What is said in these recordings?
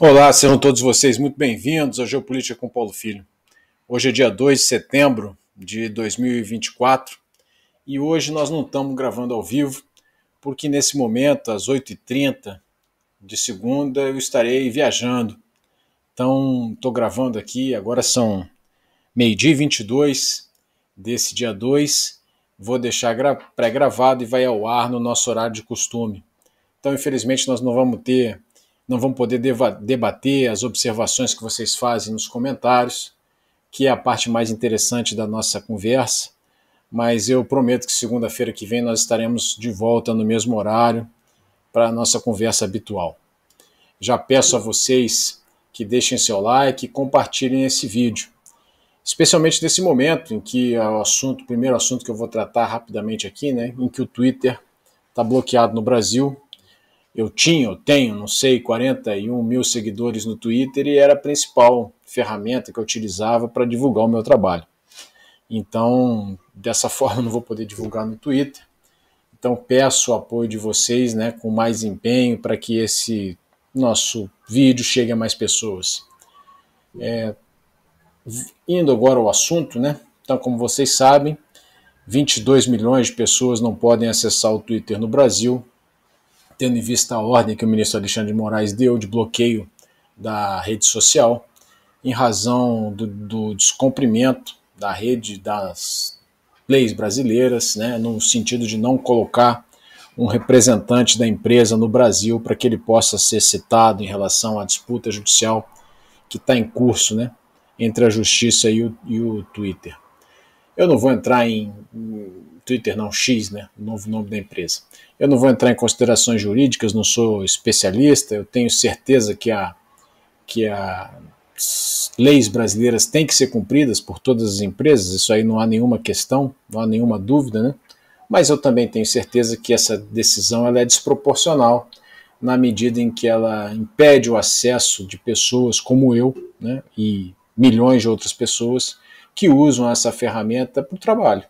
Olá, sejam todos vocês muito bem-vindos ao Geopolítica com Paulo Filho. Hoje é dia 2 de setembro de 2024 e hoje nós não estamos gravando ao vivo, porque nesse momento, às 8h30 de segunda, eu estarei viajando. Então, estou gravando aqui, agora são meio-dia e 22 desse dia 2. Vou deixar pré-gravado e vai ao ar no nosso horário de costume. Então, infelizmente, nós não vamos ter não vamos poder debater as observações que vocês fazem nos comentários, que é a parte mais interessante da nossa conversa. Mas eu prometo que segunda-feira que vem nós estaremos de volta no mesmo horário para a nossa conversa habitual. Já peço a vocês que deixem seu like e compartilhem esse vídeo, especialmente nesse momento em que é o assunto, o primeiro assunto que eu vou tratar rapidamente aqui, né, em que o Twitter está bloqueado no Brasil eu tinha, eu tenho, não sei, 41 mil seguidores no Twitter e era a principal ferramenta que eu utilizava para divulgar o meu trabalho. Então, dessa forma, não vou poder divulgar no Twitter. Então, peço o apoio de vocês, né, com mais empenho, para que esse nosso vídeo chegue a mais pessoas. É, indo agora ao assunto, né? Então, como vocês sabem, 22 milhões de pessoas não podem acessar o Twitter no Brasil tendo em vista a ordem que o ministro Alexandre de Moraes deu de bloqueio da rede social, em razão do, do descumprimento da rede das leis brasileiras, né, no sentido de não colocar um representante da empresa no Brasil para que ele possa ser citado em relação à disputa judicial que está em curso né, entre a Justiça e o, e o Twitter. Eu não vou entrar em, em Twitter não, X, né? O novo nome da empresa. Eu não vou entrar em considerações jurídicas, não sou especialista, eu tenho certeza que a que as leis brasileiras têm que ser cumpridas por todas as empresas, isso aí não há nenhuma questão, não há nenhuma dúvida, né? Mas eu também tenho certeza que essa decisão ela é desproporcional na medida em que ela impede o acesso de pessoas como eu, né, e milhões de outras pessoas que usam essa ferramenta para o trabalho.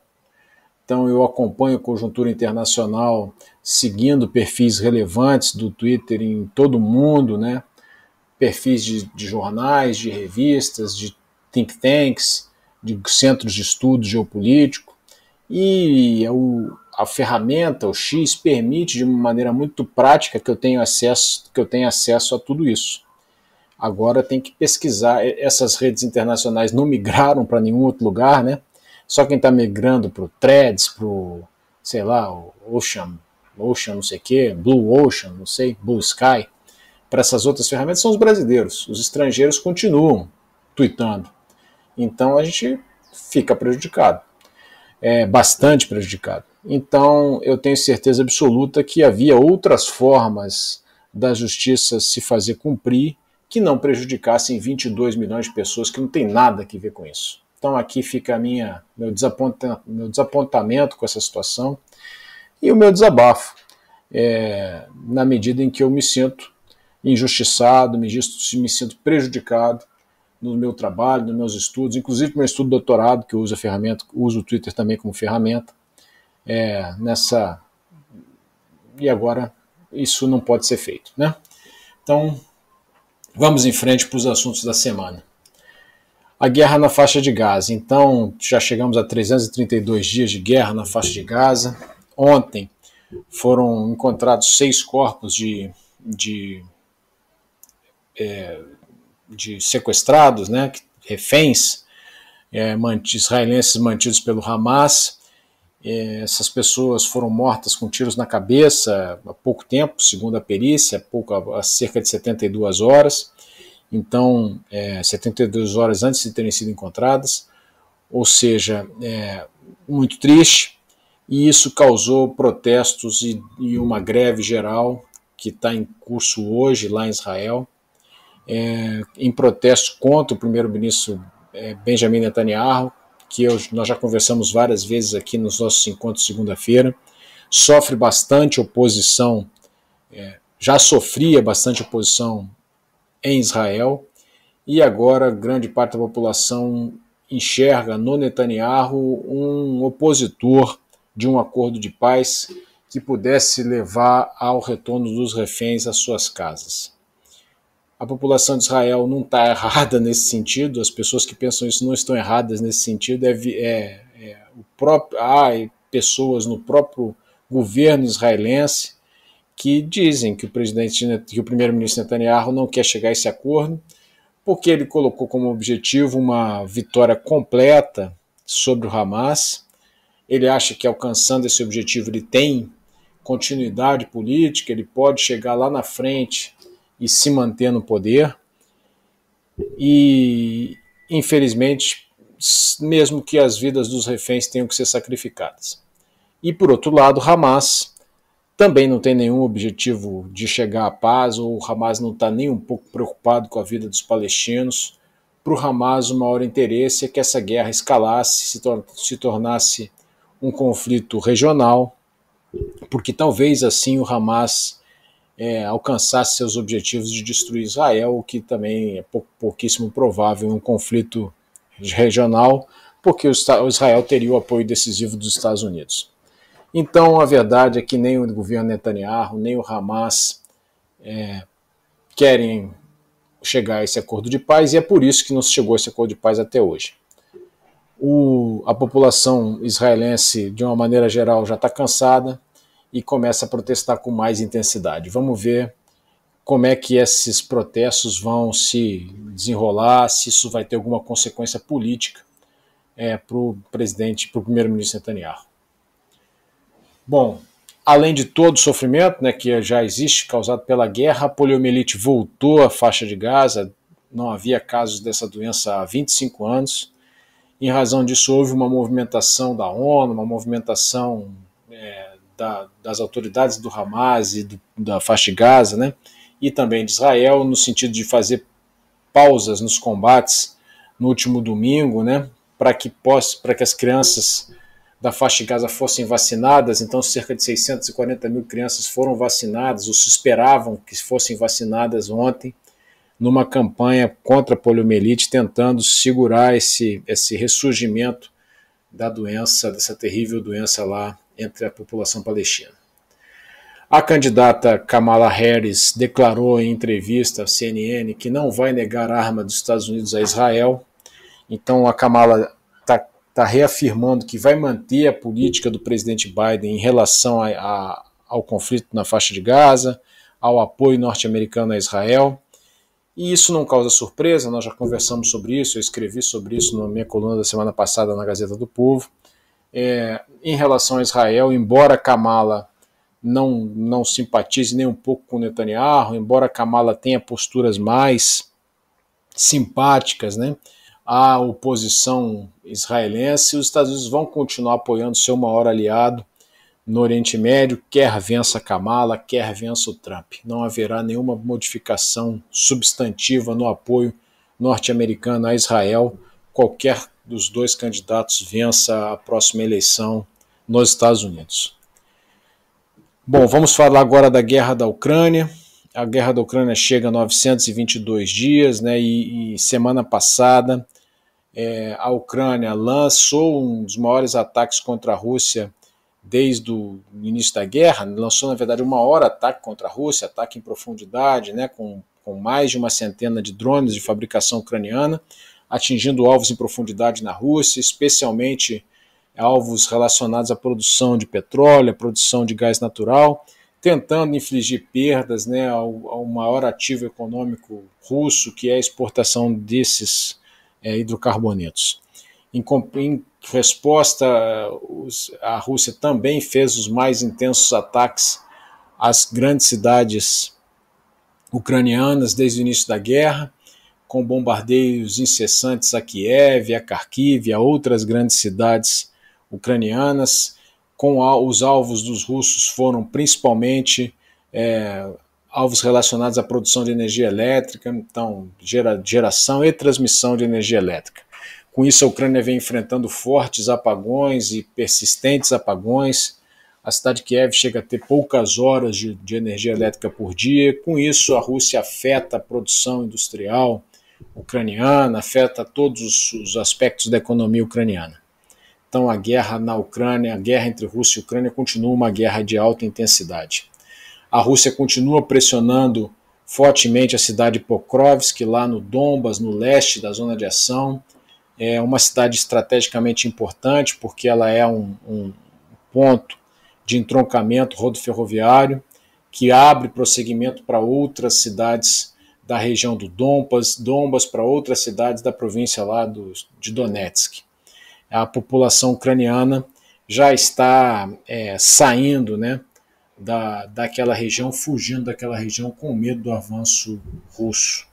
Então eu acompanho a conjuntura internacional seguindo perfis relevantes do Twitter em todo o mundo, né? perfis de, de, jornais, de revistas, de think tanks, de centros de estudo geopolítico. E é o, a ferramenta, o X, permite de uma maneira muito prática que eu tenha acesso, que eu tenha acesso a tudo isso. Agora tem que pesquisar. Essas redes internacionais não migraram para nenhum outro lugar, né? Só quem está migrando para o Threads, para o, sei lá, o Ocean, Ocean não sei o quê, Blue Ocean, não sei, Blue Sky, para essas outras ferramentas são os brasileiros. Os estrangeiros continuam tweetando. Então a gente fica prejudicado, é bastante prejudicado. Então eu tenho certeza absoluta que havia outras formas da justiça se fazer cumprir que não prejudicassem 22 milhões de pessoas que não tem nada que ver com isso. Então aqui fica a minha meu, desaponta, meu desapontamento com essa situação e o meu desabafo, é, na medida em que eu me sinto injustiçado, me, me sinto prejudicado no meu trabalho, nos meus estudos, inclusive no meu estudo de doutorado, que eu uso a ferramenta, uso o Twitter também como ferramenta, é, nessa e agora isso não pode ser feito, né? Então vamos em frente para os assuntos da semana a guerra na faixa de Gaza. Então, já chegamos a 332 dias de guerra na faixa de Gaza. Ontem foram encontrados seis corpos de, de, é, de sequestrados, né, reféns é, eh, mant israelenses mantidos pelo Hamas. É, essas pessoas foram mortas com tiros na cabeça há pouco tempo, segundo a perícia, há, pouco, há cerca de 72 horas então é, 72 horas antes de terem sido encontradas, ou seja, é, muito triste, e isso causou protestos e, e uma greve geral que está em curso hoje lá em Israel, é, em protesto contra o primeiro-ministro é, Benjamin Netanyahu, que eu, nós já conversamos várias vezes aqui nos nossos encontros segunda-feira, sofre bastante oposição, é, já sofria bastante oposição em Israel, e agora grande parte da população enxerga no Netanyahu um opositor de um acordo de paz que pudesse levar ao retorno dos reféns às suas casas. A população de Israel não está errada nesse sentido, as pessoas que pensam isso não estão erradas nesse sentido. É, é, é o próprio, há pessoas no próprio governo israelense que dizem que o presidente, que o primeiro-ministro Netanyahu não quer chegar a esse acordo, porque ele colocou como objetivo uma vitória completa sobre o Hamas. Ele acha que alcançando esse objetivo ele tem continuidade política, ele pode chegar lá na frente e se manter no poder. E infelizmente, mesmo que as vidas dos reféns tenham que ser sacrificadas. E por outro lado, Hamas também não tem nenhum objetivo de chegar à paz, ou o Hamas não está nem um pouco preocupado com a vida dos palestinos. Para o Hamas, o maior interesse é que essa guerra escalasse, se, tor se tornasse um conflito regional, porque talvez assim o Hamas é, alcançasse seus objetivos de destruir Israel, o que também é pou pouquíssimo provável em um conflito regional, porque o Israel teria o apoio decisivo dos Estados Unidos. Então, a verdade é que nem o governo Netanyahu, nem o Hamas é, querem chegar a esse acordo de paz e é por isso que não se chegou a esse acordo de paz até hoje. O, a população israelense, de uma maneira geral, já está cansada e começa a protestar com mais intensidade. Vamos ver como é que esses protestos vão se desenrolar, se isso vai ter alguma consequência política é, para o presidente, para o primeiro-ministro Netanyahu. Bom, além de todo o sofrimento né, que já existe causado pela guerra, a poliomielite voltou à faixa de Gaza. Não havia casos dessa doença há 25 anos. Em razão disso, houve uma movimentação da ONU, uma movimentação é, da, das autoridades do Hamas e do, da faixa de Gaza, né, e também de Israel, no sentido de fazer pausas nos combates no último domingo, né, para que, possa, que as crianças da faixa de Gaza fossem vacinadas, então cerca de 640 mil crianças foram vacinadas, ou se esperavam que fossem vacinadas ontem, numa campanha contra a poliomielite, tentando segurar esse, esse ressurgimento da doença, dessa terrível doença lá entre a população palestina. A candidata Kamala Harris declarou em entrevista à CNN que não vai negar arma dos Estados Unidos a Israel. Então a Kamala está reafirmando que vai manter a política do presidente Biden em relação a, a, ao conflito na faixa de Gaza, ao apoio norte-americano a Israel. E isso não causa surpresa, nós já conversamos sobre isso, eu escrevi sobre isso na minha coluna da semana passada na Gazeta do Povo. É, em relação a Israel, embora Kamala não, não simpatize nem um pouco com Netanyahu, embora Kamala tenha posturas mais simpáticas, né? à oposição israelense, os Estados Unidos vão continuar apoiando seu maior aliado no Oriente Médio, quer vença Kamala, quer vença o Trump. Não haverá nenhuma modificação substantiva no apoio norte-americano a Israel, qualquer dos dois candidatos vença a próxima eleição nos Estados Unidos. Bom, vamos falar agora da guerra da Ucrânia. A guerra da Ucrânia chega a 922 dias, né? E, e semana passada é, a Ucrânia lançou um dos maiores ataques contra a Rússia desde o início da guerra, lançou, na verdade, uma hora ataque contra a Rússia, ataque em profundidade, né, com, com mais de uma centena de drones de fabricação ucraniana, atingindo alvos em profundidade na Rússia, especialmente alvos relacionados à produção de petróleo, à produção de gás natural, tentando infligir perdas né, ao, ao maior ativo econômico russo, que é a exportação desses é, hidrocarbonetos. Em, em resposta, os, a Rússia também fez os mais intensos ataques às grandes cidades ucranianas desde o início da guerra, com bombardeios incessantes a Kiev, a Kharkiv, a outras grandes cidades ucranianas, com a, os alvos dos russos foram principalmente é, alvos relacionados à produção de energia elétrica, então gera, geração e transmissão de energia elétrica. Com isso, a Ucrânia vem enfrentando fortes apagões e persistentes apagões. A cidade de Kiev chega a ter poucas horas de, de energia elétrica por dia. Com isso, a Rússia afeta a produção industrial ucraniana, afeta todos os aspectos da economia ucraniana. Então, a guerra na Ucrânia, a guerra entre Rússia e Ucrânia continua uma guerra de alta intensidade. A Rússia continua pressionando fortemente a cidade de Pokrovsk, lá no Dombas, no leste da zona de ação. É uma cidade estrategicamente importante, porque ela é um, um ponto de entroncamento rodo ferroviário que abre prosseguimento para outras cidades da região do Dombas, Dombas para outras cidades da província lá do, de Donetsk. A população ucraniana já está é, saindo né, da, daquela região, fugindo daquela região com medo do avanço russo.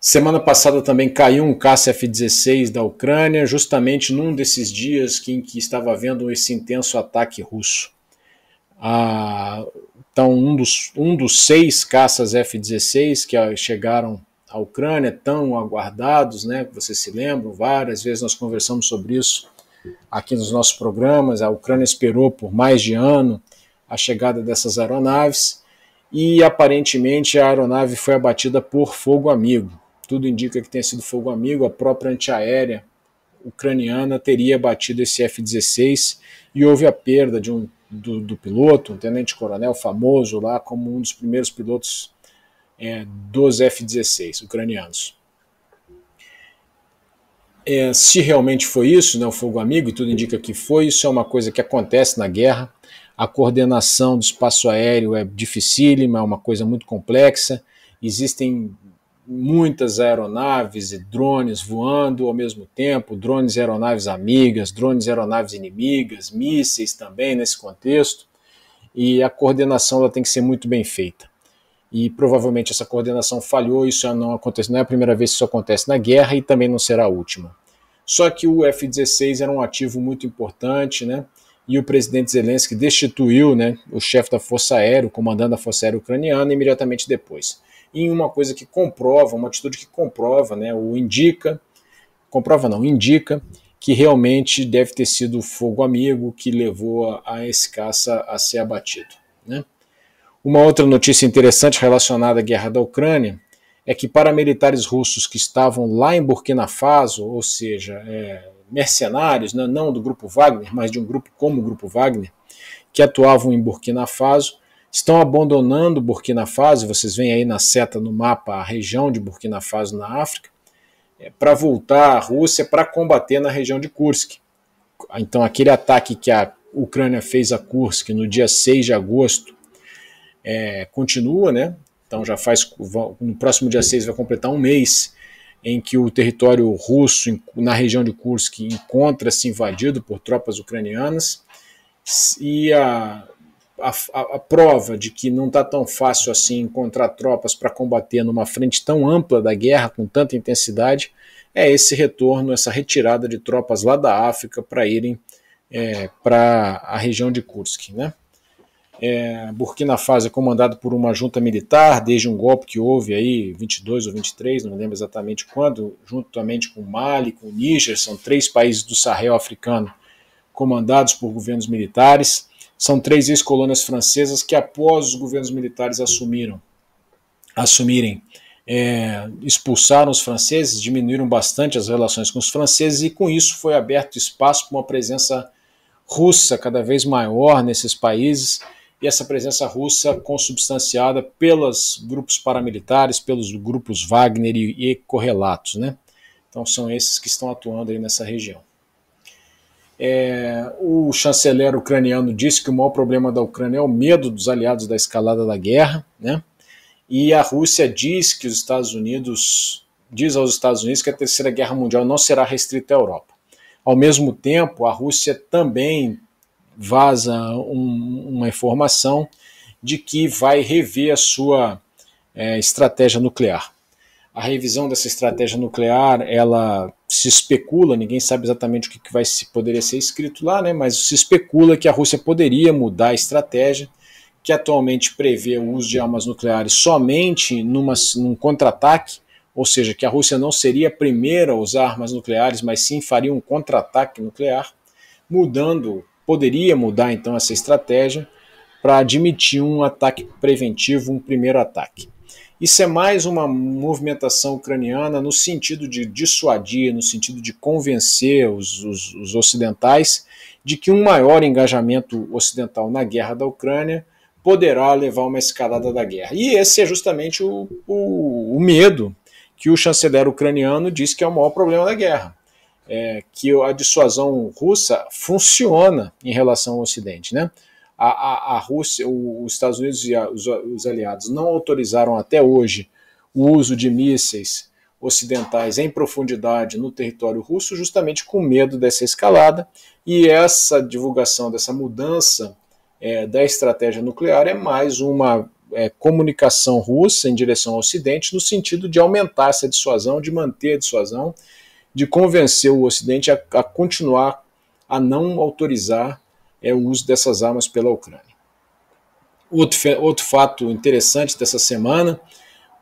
Semana passada também caiu um caça F-16 da Ucrânia, justamente num desses dias em que estava havendo esse intenso ataque russo. Ah, então, um dos, um dos seis caças F-16 que ah, chegaram à Ucrânia, tão aguardados, né? Vocês se lembram, várias vezes nós conversamos sobre isso aqui nos nossos programas. A Ucrânia esperou por mais de ano a chegada dessas aeronaves e aparentemente a aeronave foi abatida por fogo amigo. Tudo indica que tenha sido fogo amigo, a própria antiaérea ucraniana teria batido esse F-16 e houve a perda de um, do, do piloto, um tenente-coronel famoso lá, como um dos primeiros pilotos é, dos F-16 ucranianos é, se realmente foi isso, né, o fogo amigo, e tudo indica que foi, isso é uma coisa que acontece na guerra. A coordenação do espaço aéreo é dificílima, é uma coisa muito complexa. Existem muitas aeronaves e drones voando ao mesmo tempo, drones e aeronaves amigas, drones e aeronaves inimigas, mísseis também nesse contexto, e a coordenação ela tem que ser muito bem feita e provavelmente essa coordenação falhou, isso não acontece, não é a primeira vez que isso acontece na guerra e também não será a última. Só que o F-16 era um ativo muito importante, né? E o presidente Zelensky destituiu, né, o chefe da Força Aérea, o comandante da Força Aérea Ucraniana, imediatamente depois. Em uma coisa que comprova, uma atitude que comprova, né, ou indica, comprova não, indica que realmente deve ter sido fogo amigo que levou a, a esse caça a ser abatido, né? Uma outra notícia interessante relacionada à guerra da Ucrânia é que paramilitares russos que estavam lá em Burkina Faso, ou seja, é, mercenários, né, não do grupo Wagner, mas de um grupo como o grupo Wagner, que atuavam em Burkina Faso, estão abandonando Burkina Faso. Vocês veem aí na seta no mapa a região de Burkina Faso na África, é, para voltar à Rússia para combater na região de Kursk. Então, aquele ataque que a Ucrânia fez a Kursk no dia 6 de agosto é, continua, né? Então já faz, no próximo dia 6 vai completar um mês em que o território russo, na região de Kursk, encontra-se invadido por tropas ucranianas, e a, a, a prova de que não está tão fácil assim encontrar tropas para combater numa frente tão ampla da guerra, com tanta intensidade, é esse retorno, essa retirada de tropas lá da África para irem é, para a região de Kursk, né? É, Burkina Faso é comandado por uma junta militar desde um golpe que houve aí 22 ou 23, não lembro exatamente quando, juntamente com o Mali, com o Níger, são três países do Sahel africano comandados por governos militares. São três ex-colônias francesas que após os governos militares assumiram, assumirem, é, expulsaram os franceses, diminuíram bastante as relações com os franceses e com isso foi aberto espaço para uma presença russa cada vez maior nesses países e essa presença russa consubstanciada pelos grupos paramilitares, pelos grupos Wagner e, correlatos. Né? Então são esses que estão atuando aí nessa região. É, o chanceler ucraniano disse que o maior problema da Ucrânia é o medo dos aliados da escalada da guerra, né? E a Rússia diz que os Estados Unidos diz aos Estados Unidos que a terceira guerra mundial não será restrita à Europa. Ao mesmo tempo, a Rússia também vaza um, uma informação de que vai rever a sua é, estratégia nuclear. A revisão dessa estratégia nuclear, ela se especula, ninguém sabe exatamente o que, vai se poderia ser escrito lá, né? Mas se especula que a Rússia poderia mudar a estratégia, que atualmente prevê o uso de armas nucleares somente numa, num contra-ataque, ou seja, que a Rússia não seria a primeira a usar armas nucleares, mas sim faria um contra-ataque nuclear, mudando poderia mudar então essa estratégia para admitir um ataque preventivo, um primeiro ataque. Isso é mais uma movimentação ucraniana no sentido de dissuadir, no sentido de convencer os, os, os ocidentais de que um maior engajamento ocidental na guerra da Ucrânia poderá levar a uma escalada da guerra. E esse é justamente o, o, o medo que o chanceler ucraniano diz que é o maior problema da guerra é, que a dissuasão russa funciona em relação ao Ocidente, né? A, a, a Rússia, os Estados Unidos e a, os, os aliados não autorizaram até hoje o uso de mísseis ocidentais em profundidade no território russo, justamente com medo dessa escalada e essa divulgação dessa mudança é, da estratégia nuclear é mais uma é, comunicação russa em direção ao Ocidente, no sentido de aumentar essa dissuasão, de manter a dissuasão de convencer o Ocidente a, a continuar a não autorizar é, o uso dessas armas pela Ucrânia. Outro, outro fato interessante dessa semana: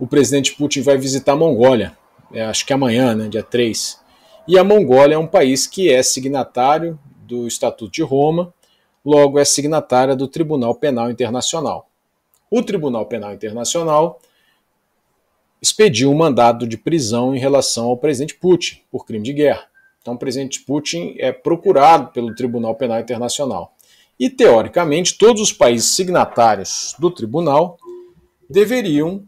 o presidente Putin vai visitar a Mongólia, é, acho que amanhã, né, dia 3. E a Mongólia é um país que é signatário do Estatuto de Roma, logo é signatária do Tribunal Penal Internacional. O Tribunal Penal Internacional expediu um mandado de prisão em relação ao presidente Putin por crime de guerra. Então, o presidente Putin é procurado pelo Tribunal Penal Internacional. E, teoricamente, todos os países signatários do tribunal deveriam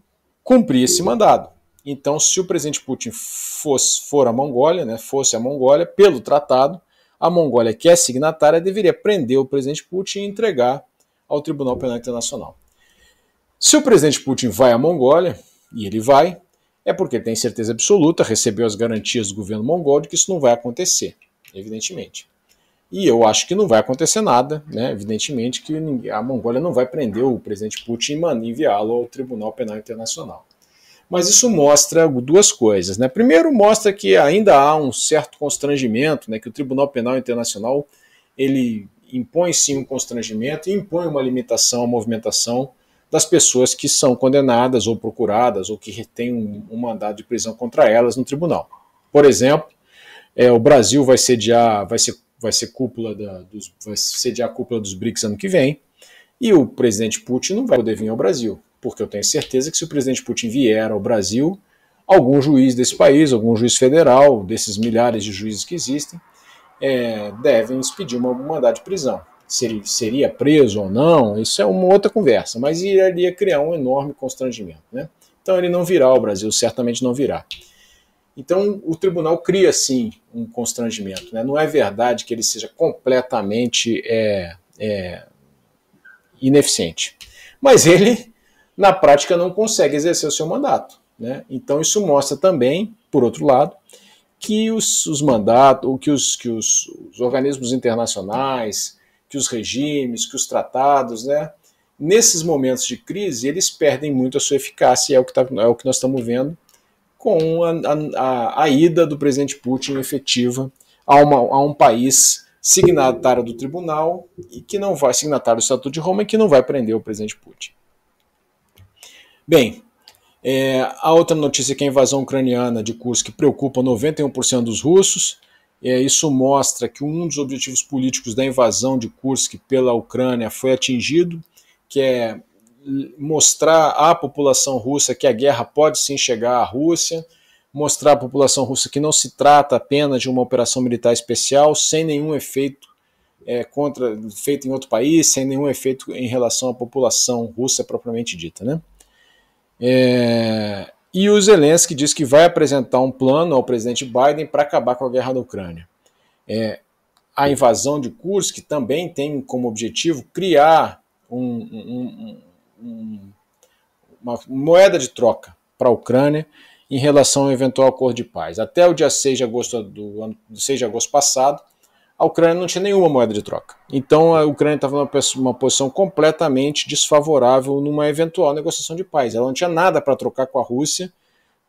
cumprir esse mandado. Então, se o presidente Putin fosse for a Mongólia, né, fosse a Mongólia, pelo tratado, a Mongólia, que é signatária, deveria prender o presidente Putin e entregar ao Tribunal Penal Internacional. Se o presidente Putin vai à Mongólia, e ele vai, é porque tem certeza absoluta, recebeu as garantias do governo mongol de que isso não vai acontecer, evidentemente. E eu acho que não vai acontecer nada, né? evidentemente que a Mongólia não vai prender o presidente Putin e enviá-lo ao Tribunal Penal Internacional. Mas isso mostra duas coisas. Né? Primeiro, mostra que ainda há um certo constrangimento, né? que o Tribunal Penal Internacional ele impõe sim um constrangimento e impõe uma limitação à movimentação das pessoas que são condenadas ou procuradas ou que têm um, um mandado de prisão contra elas no tribunal. Por exemplo, é, o Brasil vai sediar, vai ser, vai ser cúpula da, dos, vai sediar a cúpula dos BRICS ano que vem, e o presidente Putin não vai poder vir ao Brasil, porque eu tenho certeza que se o presidente Putin vier ao Brasil, algum juiz desse país, algum juiz federal, desses milhares de juízes que existem, é, devem expedir um uma mandado de prisão se ele seria preso ou não, isso é uma outra conversa, mas iria criar um enorme constrangimento. Né? Então ele não virá ao Brasil, certamente não virá. Então o tribunal cria sim um constrangimento. Né? Não é verdade que ele seja completamente é, é, ineficiente. Mas ele, na prática, não consegue exercer o seu mandato. Né? Então isso mostra também, por outro lado, que os, os mandatos, que, os, que os, os organismos internacionais, que os regimes, que os tratados, né? Nesses momentos de crise, eles perdem muito a sua eficácia, e é o que, tá, é o que nós estamos vendo com a, a, a ida do presidente Putin efetiva a, uma, a um país signatário do tribunal e que não vai signatário do Estatuto de Roma e que não vai prender o presidente Putin. Bem, é, a outra notícia é que a invasão ucraniana de Kursk preocupa 91% dos russos. É, isso mostra que um dos objetivos políticos da invasão de Kursk pela Ucrânia foi atingido, que é mostrar à população russa que a guerra pode sim chegar à Rússia, mostrar à população russa que não se trata apenas de uma operação militar especial, sem nenhum efeito é, contra feito em outro país, sem nenhum efeito em relação à população russa propriamente dita, né? É, e o Zelensky diz que vai apresentar um plano ao presidente Biden para acabar com a guerra na Ucrânia. É, a invasão de Kursk também tem como objetivo criar um, um, um, uma moeda de troca para a Ucrânia em relação ao eventual acordo de paz. Até o dia 6 de agosto do ano, 6 de agosto passado, a Ucrânia não tinha nenhuma moeda de troca. Então a Ucrânia estava numa, posição completamente desfavorável numa eventual negociação de paz. Ela não tinha nada para trocar com a Rússia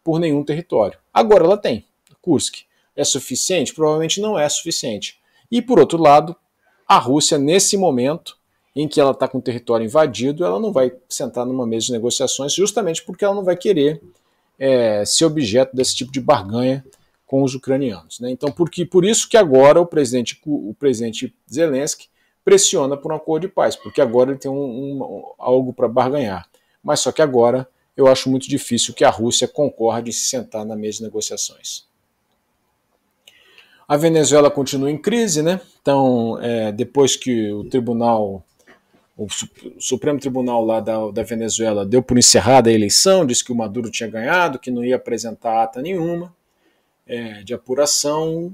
por nenhum território. Agora ela tem. Kursk. É suficiente? Provavelmente não é suficiente. E por outro lado, a Rússia, nesse momento em que ela está com o território invadido, ela não vai sentar numa mesa de negociações justamente porque ela não vai querer é, ser objeto desse tipo de barganha com os ucranianos. Né? Então, porque, por isso que agora o presidente, o presidente Zelensky pressiona por um acordo de paz, porque agora ele tem um, um, algo para barganhar. Mas só que agora eu acho muito difícil que a Rússia concorde em se sentar na mesa de negociações. A Venezuela continua em crise, né? Então, é, depois que o tribunal, o Supremo Tribunal lá da, da Venezuela deu por encerrada a eleição, disse que o Maduro tinha ganhado, que não ia apresentar ata nenhuma, é, de apuração,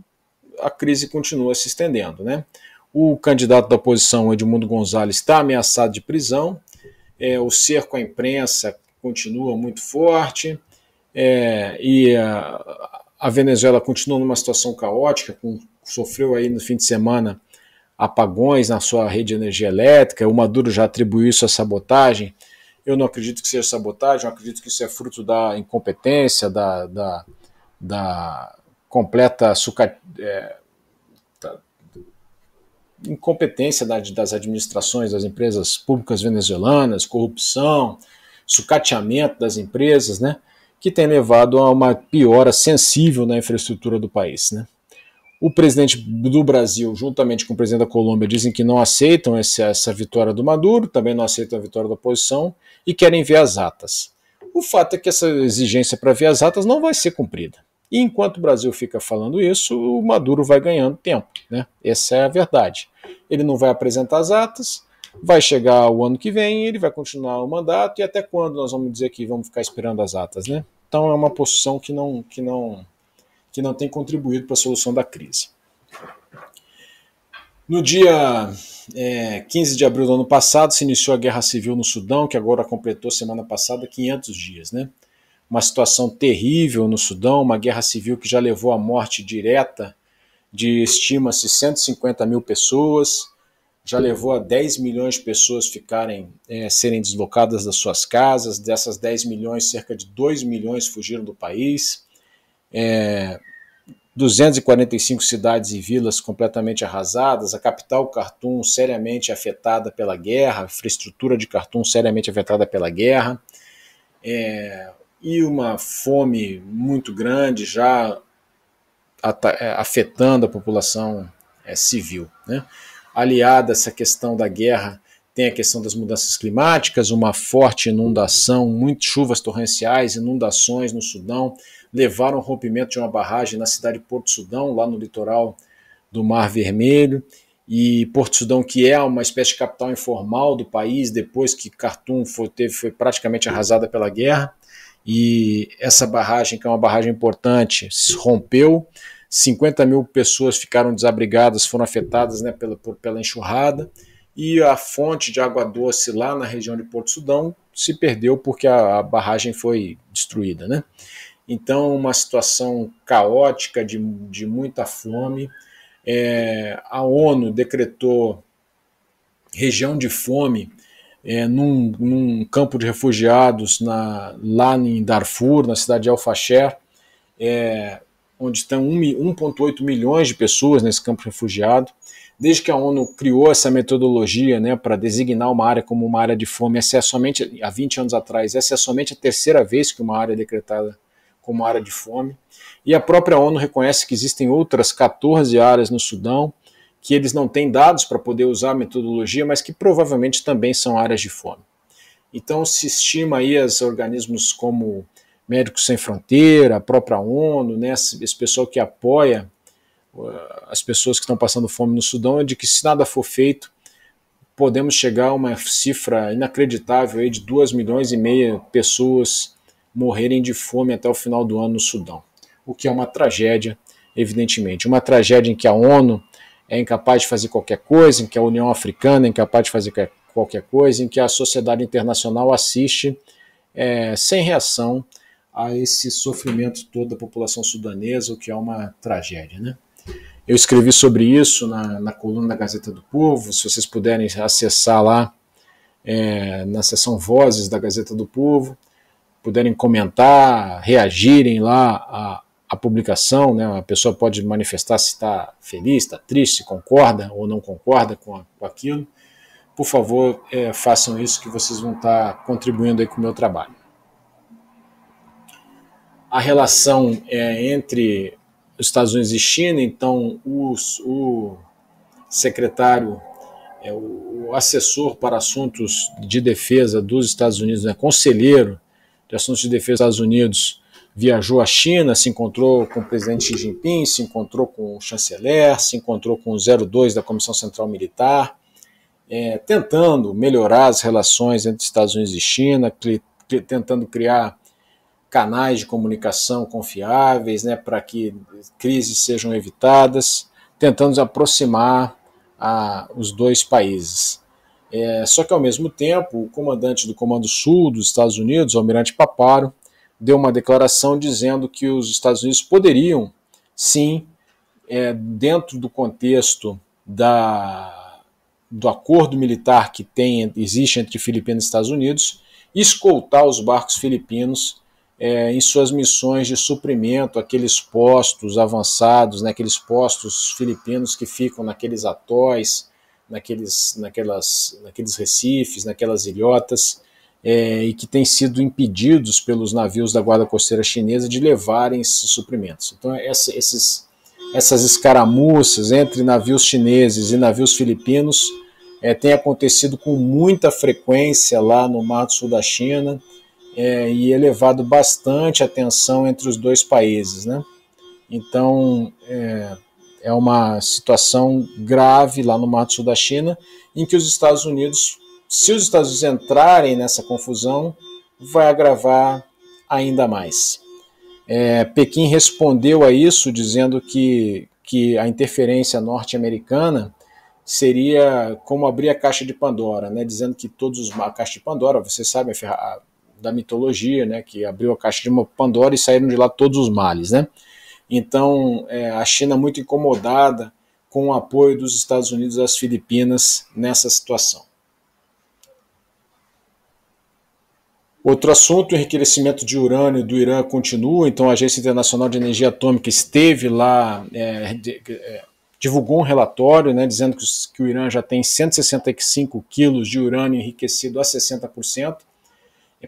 a crise continua se estendendo. Né? O candidato da oposição, Edmundo Gonzalez, está ameaçado de prisão, é, o cerco à imprensa continua muito forte, é, e a, a Venezuela continua numa situação caótica, com, sofreu aí no fim de semana apagões na sua rede de energia elétrica, o Maduro já atribuiu isso à sabotagem. Eu não acredito que seja sabotagem, eu acredito que isso é fruto da incompetência, da, da da completa suca, é, da incompetência das administrações das empresas públicas venezuelanas, corrupção, sucateamento das empresas, né, que tem levado a uma piora sensível na infraestrutura do país. Né. O presidente do Brasil, juntamente com o presidente da Colômbia, dizem que não aceitam essa vitória do Maduro, também não aceitam a vitória da oposição e querem ver as atas. O fato é que essa exigência para ver as atas não vai ser cumprida. E enquanto o Brasil fica falando isso, o Maduro vai ganhando tempo. Né? Essa é a verdade. Ele não vai apresentar as atas, vai chegar o ano que vem, ele vai continuar o mandato, e até quando nós vamos dizer que vamos ficar esperando as atas? Né? Então é uma posição que não, que não, que não tem contribuído para a solução da crise. No dia é, 15 de abril do ano passado, se iniciou a guerra civil no Sudão, que agora completou semana passada 500 dias. Né? uma situação terrível no Sudão, uma guerra civil que já levou à morte direta de, estima-se, 150 mil pessoas, já levou a 10 milhões de pessoas ficarem, é, serem deslocadas das suas casas, dessas 10 milhões, cerca de 2 milhões fugiram do país, é, 245 cidades e vilas completamente arrasadas, a capital Khartoum seriamente afetada pela guerra, a infraestrutura de Khartoum seriamente afetada pela guerra, é, e uma fome muito grande já é, afetando a população é, civil. Né? Aliada essa questão da guerra, tem a questão das mudanças climáticas, uma forte inundação, muitas chuvas torrenciais, inundações no Sudão, levaram ao rompimento de uma barragem na cidade de Porto Sudão, lá no litoral do Mar Vermelho. E Porto Sudão, que é uma espécie de capital informal do país, depois que Khartoum foi, teve, foi praticamente arrasada pela guerra, e essa barragem, que é uma barragem importante, se rompeu. 50 mil pessoas ficaram desabrigadas, foram afetadas né, pela, por, pela enxurrada, e a fonte de água doce lá na região de Porto Sudão se perdeu porque a, a barragem foi destruída. Né? Então, uma situação caótica, de, de muita fome. É, a ONU decretou região de fome é, num, num, campo de refugiados na, lá em Darfur, na cidade de Al-Fasher, é, onde estão 1,8 milhões de pessoas nesse campo de refugiado. Desde que a ONU criou essa metodologia né, para designar uma área como uma área de fome, essa é somente, há 20 anos atrás, essa é somente a terceira vez que uma área é decretada como área de fome. E a própria ONU reconhece que existem outras 14 áreas no Sudão, que eles não têm dados para poder usar a metodologia, mas que provavelmente também são áreas de fome. Então se estima aí as organismos como Médicos Sem Fronteira, a própria ONU, né, esse pessoal que apoia as pessoas que estão passando fome no Sudão, é de que se nada for feito, podemos chegar a uma cifra inacreditável aí de 2 milhões e meia pessoas morrerem de fome até o final do ano no Sudão, o que é uma tragédia, evidentemente. Uma tragédia em que a ONU é incapaz de fazer qualquer coisa, em que a União Africana é incapaz de fazer qualquer coisa, em que a sociedade internacional assiste é, sem reação a esse sofrimento todo da população sudanesa, o que é uma tragédia. Né? Eu escrevi sobre isso na, na coluna da Gazeta do Povo, se vocês puderem acessar lá é, na seção Vozes da Gazeta do Povo, puderem comentar, reagirem lá publicação, né, a pessoa pode manifestar se está feliz, está triste, concorda ou não concorda com, a, com aquilo. Por favor, é, façam isso que vocês vão estar tá contribuindo aí com o meu trabalho. A relação é, entre os Estados Unidos e China, então o, o secretário, é, o, o assessor para assuntos de defesa dos Estados Unidos, né, conselheiro de assuntos de defesa dos Estados Unidos, viajou à China, se encontrou com o presidente Xi Jinping, se encontrou com o chanceler, se encontrou com o 02 da Comissão Central Militar, é, tentando melhorar as relações entre Estados Unidos e China, cri, cri, tentando criar canais de comunicação confiáveis né, para que crises sejam evitadas, tentando aproximar a, os dois países. É, só que, ao mesmo tempo, o comandante do Comando Sul dos Estados Unidos, o almirante Paparo, deu uma declaração dizendo que os Estados Unidos poderiam, sim, é, dentro do contexto da, do acordo militar que tem, existe entre Filipinas e Estados Unidos, escoltar os barcos filipinos é, em suas missões de suprimento, aqueles postos avançados, né, aqueles postos filipinos que ficam naqueles atóis, naqueles, naquelas, naqueles recifes, naquelas ilhotas é, e que têm sido impedidos pelos navios da Guarda Costeira Chinesa de levarem esses suprimentos. Então, essa, esses, essas escaramuças entre navios chineses e navios filipinos é, acontecido com muita frequência lá no Mar do Sul da China é, e elevado bastante a tensão entre os dois países. Né? Então, é, é uma situação grave lá no Mar do Sul da China, em que os Estados Unidos se os Estados Unidos entrarem nessa confusão, vai agravar ainda mais. É, Pequim respondeu a isso dizendo que, que a interferência norte-americana seria como abrir a caixa de Pandora, né? dizendo que todos os a caixa de Pandora, você sabe a, da mitologia, né? que abriu a caixa de Pandora e saíram de lá todos os males. Né? Então é, a China muito incomodada com o apoio dos Estados Unidos às Filipinas nessa situação. Outro assunto, o enriquecimento de urânio do Irã continua, então a Agência Internacional de Energia Atômica esteve lá, é, é divulgou um relatório né, dizendo que, que, o Irã já tem 165 quilos de urânio enriquecido a 60%.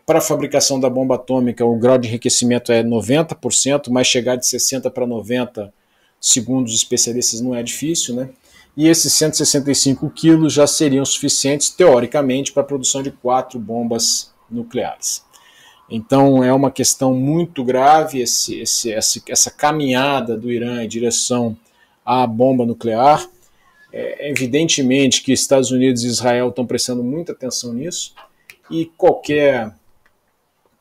Para a fabricação da bomba atômica, o grau de enriquecimento é 90%, mas chegar de 60% para 90%, segundo os especialistas, não é difícil, né? e esses 165 quilos já seriam suficientes, teoricamente, para a produção de quatro bombas nucleares. Então é uma questão muito grave esse, esse, essa, essa caminhada do Irã em direção à bomba nuclear. É, evidentemente que Estados Unidos e Israel estão prestando muita atenção nisso e qualquer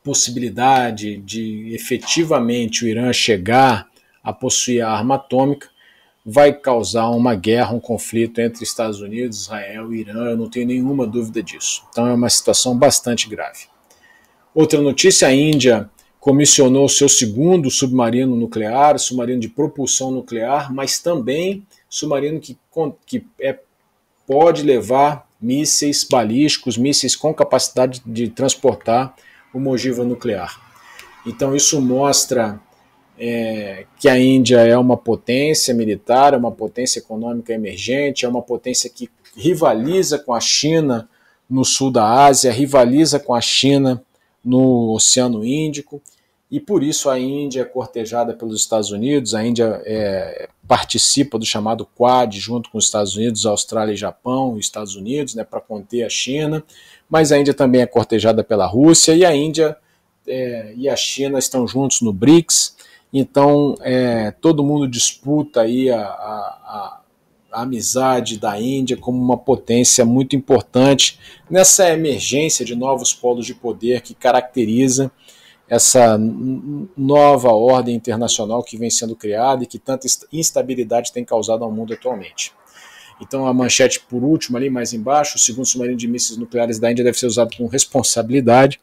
possibilidade de efetivamente o Irã chegar a possuir a arma atômica vai causar uma guerra, um conflito entre Estados Unidos, Israel e Irã, eu não tenho nenhuma dúvida disso. Então é uma situação bastante grave. Outra notícia: a Índia comissionou seu segundo submarino nuclear, submarino de propulsão nuclear, mas também submarino que, que é, pode levar mísseis balísticos, mísseis com capacidade de transportar uma ogiva nuclear. Então isso mostra é, que a Índia é uma potência militar, é uma potência econômica emergente, é uma potência que rivaliza com a China no sul da Ásia, rivaliza com a China no Oceano Índico, e por isso a Índia é cortejada pelos Estados Unidos, a Índia é, participa do chamado Quad junto com os Estados Unidos, Austrália e Japão, os Estados Unidos, né, para conter a China, mas a Índia também é cortejada pela Rússia, e a Índia é, e a China estão juntos no BRICS, então, é, todo mundo disputa aí a, a, a amizade da Índia como uma potência muito importante nessa emergência de novos polos de poder que caracteriza essa nova ordem internacional que vem sendo criada e que tanta instabilidade tem causado ao mundo atualmente. Então, a manchete por último, ali mais embaixo, o segundo submarino de mísseis nucleares da Índia deve ser usado com responsabilidade.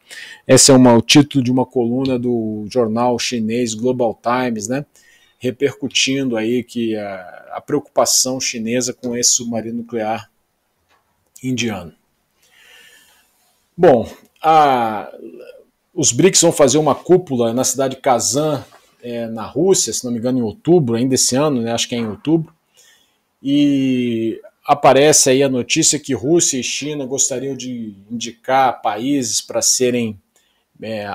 Esse é uma, o título de uma coluna do jornal chinês Global Times, né? Repercutindo aí que a, a preocupação chinesa com esse submarino nuclear indiano. Bom, a, os BRICS vão fazer uma cúpula na cidade de Kazan, é, na Rússia, se não me engano, em outubro, ainda esse ano, né? acho que é em outubro e aparece aí a notícia que Rússia e China gostariam de indicar países para serem é,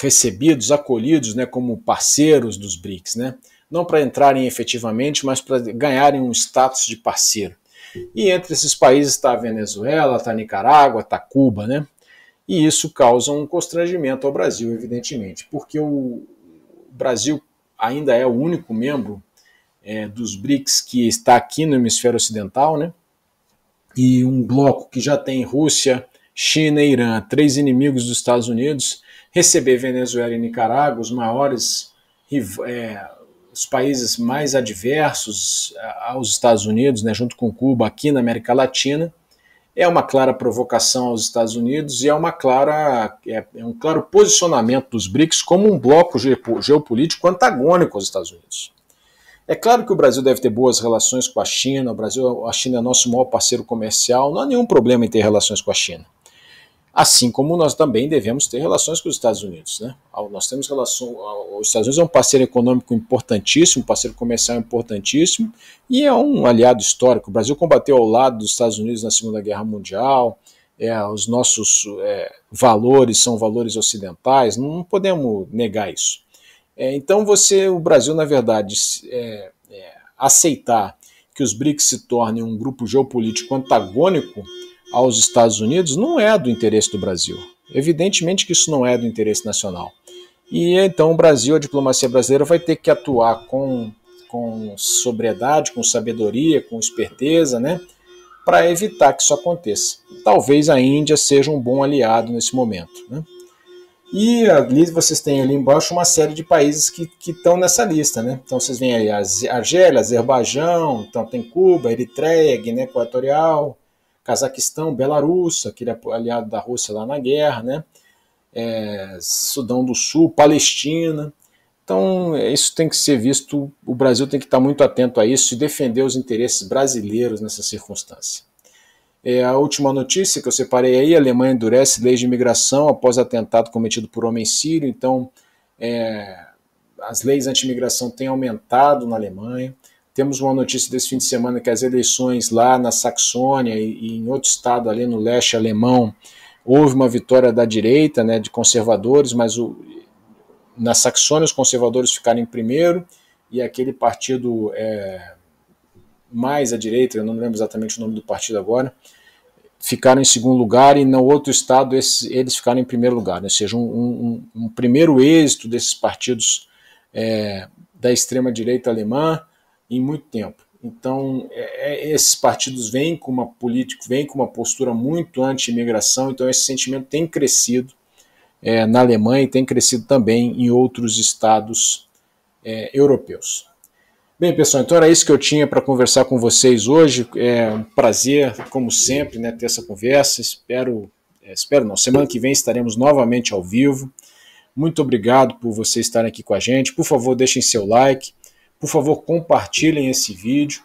recebidos, acolhidos né, como parceiros dos BRICS, né? não para entrarem efetivamente, mas para ganharem um status de parceiro. E entre esses países está a Venezuela, está a Nicarágua, está Cuba, né? E isso causa um constrangimento ao Brasil, evidentemente, porque o Brasil ainda é o único membro é, dos BRICS que está aqui no hemisfério ocidental, né? E um bloco que já tem Rússia, China e Irã, três inimigos dos Estados Unidos, receber Venezuela e Nicarágua, os maiores, é, os países mais adversos aos Estados Unidos, né, junto com Cuba, aqui na América Latina, é uma clara provocação aos Estados Unidos e é, uma clara, é, é um claro posicionamento dos BRICS como um bloco geopolítico antagônico aos Estados Unidos. É claro que o Brasil deve ter boas relações com a China, o Brasil, a China é nosso maior parceiro comercial, não há nenhum problema em ter relações com a China. Assim como nós também devemos ter relações com os Estados Unidos. Né? Nós temos relação. Os Estados Unidos é um parceiro econômico importantíssimo, um parceiro comercial importantíssimo e é um aliado histórico. O Brasil combateu ao lado dos Estados Unidos na Segunda Guerra Mundial, é, os nossos é, valores são valores ocidentais, não podemos negar isso. É, então você, o Brasil, na verdade, é, é, aceitar que os BRICS se tornem um grupo geopolítico antagônico aos Estados Unidos não é do interesse do Brasil. Evidentemente que isso não é do interesse nacional. E então o Brasil, a diplomacia brasileira, vai ter que atuar com, com sobriedade, com sabedoria, com esperteza, né? Para evitar que isso aconteça. Talvez a Índia seja um bom aliado nesse momento. Né? E ali vocês têm ali embaixo uma série de países que estão nessa lista, né? Então vocês veem aí Argélia, Azerbaijão, então tem Cuba, Eritreia, Guiné Equatorial, Cazaquistão, Belarus, aquele é aliado da Rússia lá na guerra, né? É, Sudão do Sul, Palestina. Então isso tem que ser visto, o Brasil tem que estar muito atento a isso e defender os interesses brasileiros nessa circunstância. É a última notícia que eu separei aí: a Alemanha endurece leis de imigração após atentado cometido por homem sírio. Então, é, as leis anti-imigração têm aumentado na Alemanha. Temos uma notícia desse fim de semana que as eleições lá na Saxônia e, e em outro estado ali no leste alemão houve uma vitória da direita, né, de conservadores, mas o, na Saxônia os conservadores ficaram em primeiro e aquele partido é, mais à direita, eu não lembro exatamente o nome do partido agora, ficaram em segundo lugar e no outro estado eles ficaram em primeiro lugar. Né? Ou seja, um, um, um, primeiro êxito desses partidos é, da extrema-direita alemã em muito tempo. Então, é, é, esses partidos vêm com uma política, vêm com uma postura muito anti-imigração, então esse sentimento tem crescido é, na Alemanha e tem crescido também em outros estados é, europeus. Bem, pessoal, então era isso que eu tinha para conversar com vocês hoje. É um prazer, como sempre, né, ter essa conversa. Espero, é, espero não, semana que vem estaremos novamente ao vivo. Muito obrigado por vocês estarem aqui com a gente. Por favor, deixem seu like. Por favor, compartilhem esse vídeo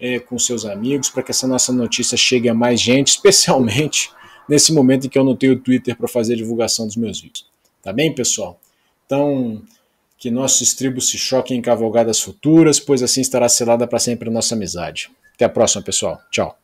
é, com seus amigos para que essa nossa notícia chegue a mais gente, especialmente nesse momento em que eu não tenho Twitter para fazer a divulgação dos meus vídeos. Tá bem, pessoal? Então, que nossos tribos se choquem em cavalgadas futuras, pois assim estará selada para sempre a nossa amizade. Até a próxima, pessoal. Tchau.